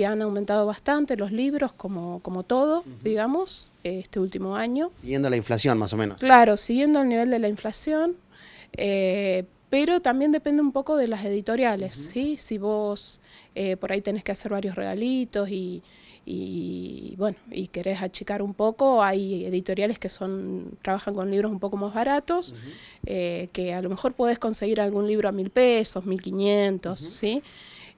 Y han aumentado bastante los libros, como, como todo, digamos, este último año. Siguiendo la inflación, más o menos. Claro, siguiendo el nivel de la inflación, eh, pero también depende un poco de las editoriales, ¿sí? Si vos eh, por ahí tenés que hacer varios regalitos y, bueno, y querés achicar un poco, hay editoriales que son trabajan con libros un poco más baratos, eh, que a lo mejor podés conseguir algún libro a mil pesos, mil quinientos, ¿sí?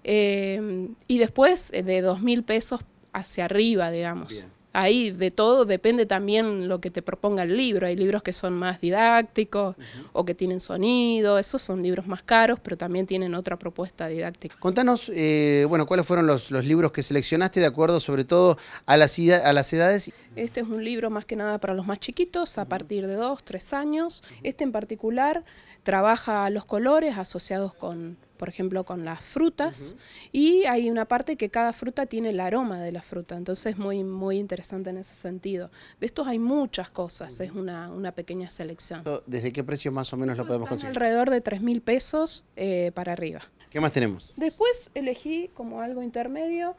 Em, y después eh, de dos mil pesos hacia arriba, digamos. Ahí de todo depende también lo que te proponga el libro. Hay libros que son más didácticos o que tienen sonido. Esos son libros más caros, pero también tienen otra propuesta didáctica. Contanos, eh, bueno, cuáles fueron los, libros que seleccionaste de acuerdo sobre todo a las, a las edades. Este es un libro más que nada para los más chiquitos, a partir de dos, tres años. Este en particular trabaja los colores asociados con por ejemplo, con las frutas. Y hay una parte que cada fruta tiene el aroma de la fruta. Entonces es muy, muy interesante en ese sentido. De estos hay muchas cosas, es una, pequeña selección. ¿Desde qué precio más o menos lo podemos conseguir? Alrededor de 3 mil pesos eh, para arriba. ¿Qué más tenemos? Después elegí como algo intermedio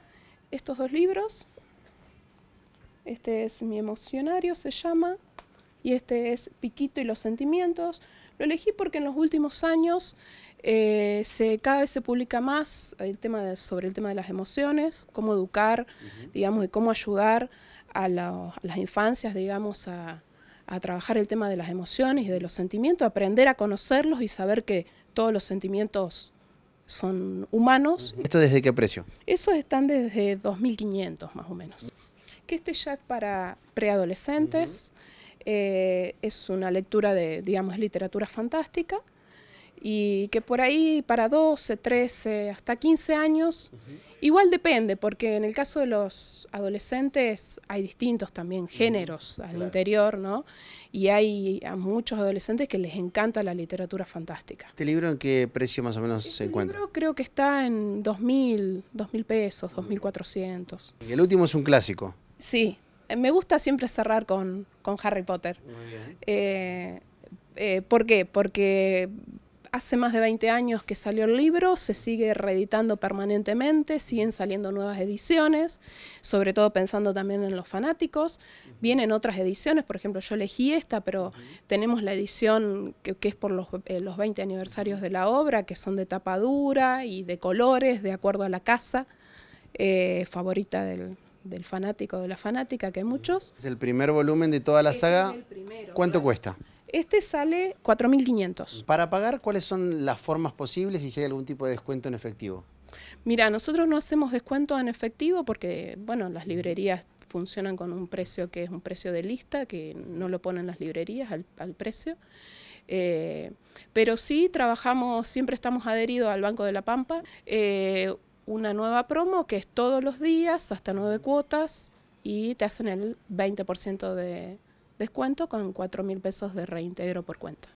estos dos libros. Este es mi emocionario, se llama, y este es Piquito y los sentimientos. Lo elegí porque en los últimos años eh, se, cada vez se publica más el tema sobre el tema de las emociones, cómo educar, digamos, y cómo ayudar a, las infancias, digamos, a, trabajar el tema de las emociones y de los sentimientos, aprender a conocerlos y saber que todos los sentimientos son humanos. ¿Esto desde qué precio? Esos están desde 2.500 más o menos. Que este ya es para preadolescentes. Eh, es una lectura de, digamos, literatura fantástica y que por ahí para 12, 13, hasta 15 años, igual depende, porque en el caso de los adolescentes hay distintos también géneros al interior, ¿no? Y hay a muchos adolescentes que les encanta la literatura fantástica. ¿Este libro en qué precio más o menos este se encuentra? Libro creo que está en 2.000, 2.000 pesos, 2.400. Y el último es un clásico. Sí, eh, me gusta siempre cerrar con, Harry Potter. Eh, eh, ¿Por qué? Porque hace más de 20 años que salió el libro, se sigue reeditando permanentemente, siguen saliendo nuevas ediciones, sobre todo pensando también en los fanáticos. Vienen otras ediciones, por ejemplo, yo elegí esta, pero tenemos la edición que, es por los, 20 aniversarios de la obra, que son de tapa dura y de colores, de acuerdo a la casa favorita del, del fanático de la fanática, que hay muchos. Es el primer volumen de toda la este saga. ¿Cuánto cuesta? Este sale 4.500. Para pagar, ¿cuáles son las formas posibles y si hay algún tipo de descuento en efectivo? Mira, nosotros no hacemos descuento en efectivo porque, bueno, las librerías funcionan con un precio que es un precio de lista, que no lo ponen las librerías al, precio. Eh, pero sí trabajamos, siempre estamos adheridos al Banco de la Pampa. Eh, una nueva promo que es todos los días, hasta nueve cuotas, y te hacen el 20% de descuento con 4 mil pesos de reintegro por cuenta.